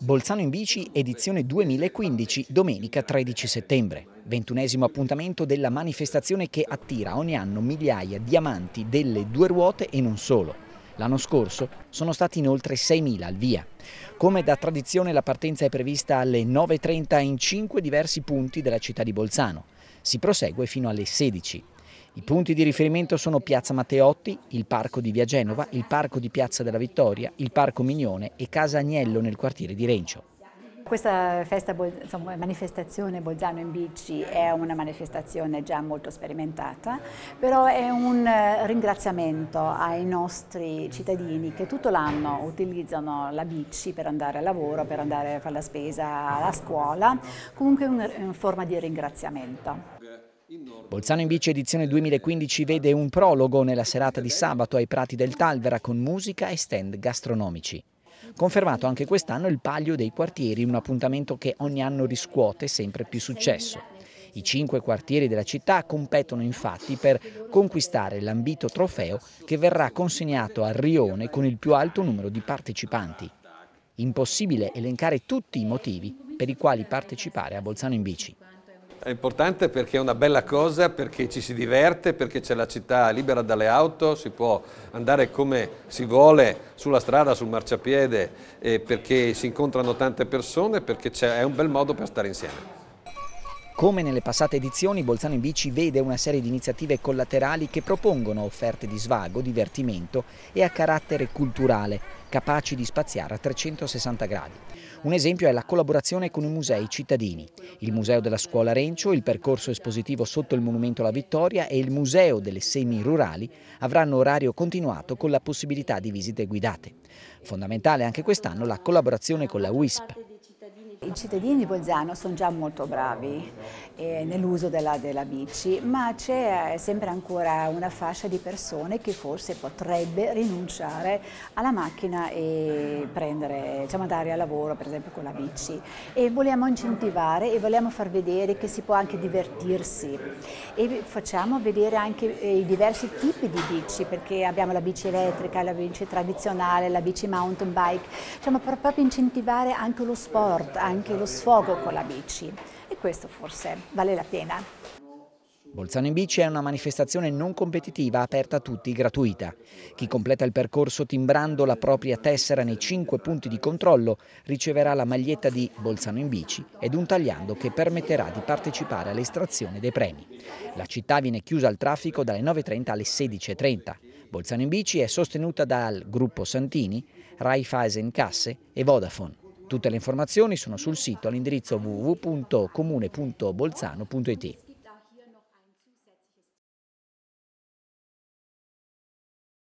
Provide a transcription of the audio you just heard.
Bolzano in bici, edizione 2015, domenica 13 settembre. Ventunesimo appuntamento della manifestazione che attira ogni anno migliaia di amanti delle due ruote e non solo. L'anno scorso sono stati inoltre 6.000 al via. Come da tradizione la partenza è prevista alle 9.30 in cinque diversi punti della città di Bolzano. Si prosegue fino alle 16. I punti di riferimento sono Piazza Matteotti, il parco di Via Genova, il parco di Piazza della Vittoria, il parco Mignone e Casa Agnello nel quartiere di Rencio. Questa festa, insomma, manifestazione Bolzano in bici è una manifestazione già molto sperimentata, però è un eh, ringraziamento ai nostri cittadini che tutto l'anno utilizzano la bici per andare al lavoro, per andare a fare la spesa alla scuola, comunque è una forma di ringraziamento. Bolzano in Bici edizione 2015 vede un prologo nella serata di sabato ai Prati del Talvera con musica e stand gastronomici. Confermato anche quest'anno il Palio dei Quartieri, un appuntamento che ogni anno riscuote sempre più successo. I cinque quartieri della città competono infatti per conquistare l'ambito trofeo che verrà consegnato a Rione con il più alto numero di partecipanti. Impossibile elencare tutti i motivi per i quali partecipare a Bolzano in bici. È importante perché è una bella cosa, perché ci si diverte, perché c'è la città libera dalle auto, si può andare come si vuole sulla strada, sul marciapiede, eh, perché si incontrano tante persone, perché è un bel modo per stare insieme. Come nelle passate edizioni, Bolzano in Bici vede una serie di iniziative collaterali che propongono offerte di svago, divertimento e a carattere culturale, capaci di spaziare a 360 gradi. Un esempio è la collaborazione con i musei cittadini, il Museo della Scuola Rencio, il percorso espositivo sotto il Monumento alla Vittoria e il Museo delle Semi Rurali avranno orario continuato con la possibilità di visite guidate. Fondamentale anche quest'anno la collaborazione con la WISP, i cittadini di Bolzano sono già molto bravi eh, nell'uso della, della, bici, ma c'è eh, sempre ancora una fascia di persone che forse potrebbe rinunciare alla macchina e prendere, diciamo, andare a lavoro per esempio con la bici. E vogliamo incentivare e vogliamo far vedere che si può anche divertirsi e facciamo vedere anche eh, i diversi tipi di bici perché abbiamo la bici elettrica, la bici tradizionale, la bici mountain bike, diciamo, per proprio incentivare anche lo sport, anche lo sfogo con la bici e questo forse vale la pena. Bolzano in bici è una manifestazione non competitiva, aperta a tutti, gratuita. Chi completa il percorso timbrando la propria tessera nei cinque punti di controllo riceverà la maglietta di Bolzano in bici ed un tagliando che permetterà di partecipare all'estrazione dei premi. La città viene chiusa al traffico dalle 9.30 alle 16.30. Bolzano in bici è sostenuta dal gruppo Santini, Raiffeisen Casse e Vodafone. Tutte le informazioni sono sul sito all'indirizzo www.comune.bolzano.it.